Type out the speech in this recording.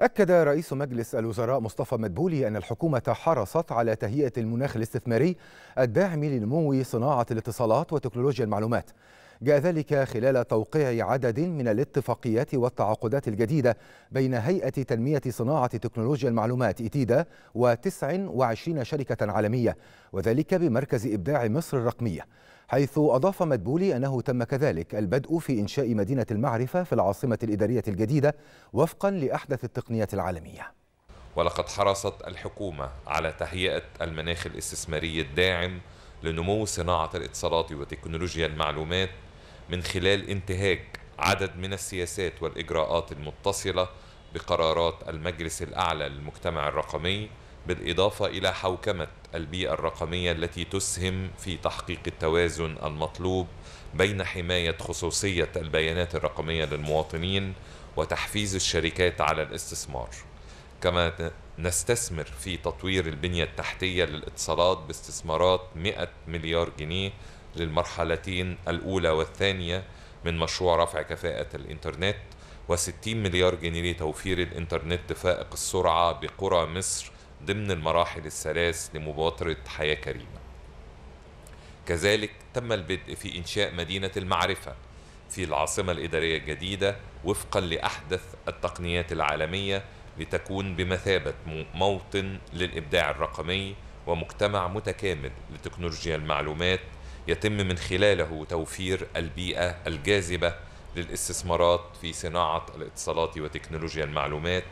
أكد رئيس مجلس الوزراء مصطفى مدبولي أن الحكومة حرصت على تهيئة المناخ الاستثماري الداعم لنمو صناعة الاتصالات وتكنولوجيا المعلومات جاء ذلك خلال توقيع عدد من الاتفاقيات والتعاقدات الجديدة بين هيئة تنمية صناعة تكنولوجيا المعلومات إتيدا و29 شركة عالمية وذلك بمركز إبداع مصر الرقمية حيث أضاف مدبولي أنه تم كذلك البدء في إنشاء مدينة المعرفة في العاصمة الإدارية الجديدة وفقا لأحدث التقنيات العالمية ولقد حرصت الحكومة على تهيئة المناخ الاستثماري الداعم لنمو صناعة الاتصالات وتكنولوجيا المعلومات من خلال انتهاك عدد من السياسات والإجراءات المتصلة بقرارات المجلس الأعلى للمجتمع الرقمي بالإضافة إلى حوكمة البيئة الرقمية التي تسهم في تحقيق التوازن المطلوب بين حماية خصوصية البيانات الرقمية للمواطنين وتحفيز الشركات على الاستثمار كما نستثمر في تطوير البنية التحتية للاتصالات باستثمارات 100 مليار جنيه للمرحلتين الأولى والثانية من مشروع رفع كفاءة الإنترنت و60 مليار جنيه لتوفير الإنترنت فائق السرعة بقرى مصر ضمن المراحل الثلاث لمبادرة حياة كريمة كذلك تم البدء في إنشاء مدينة المعرفة في العاصمة الإدارية الجديدة وفقا لأحدث التقنيات العالمية لتكون بمثابة موطن للإبداع الرقمي ومجتمع متكامل لتكنولوجيا المعلومات يتم من خلاله توفير البيئة الجاذبة للاستثمارات في صناعة الاتصالات وتكنولوجيا المعلومات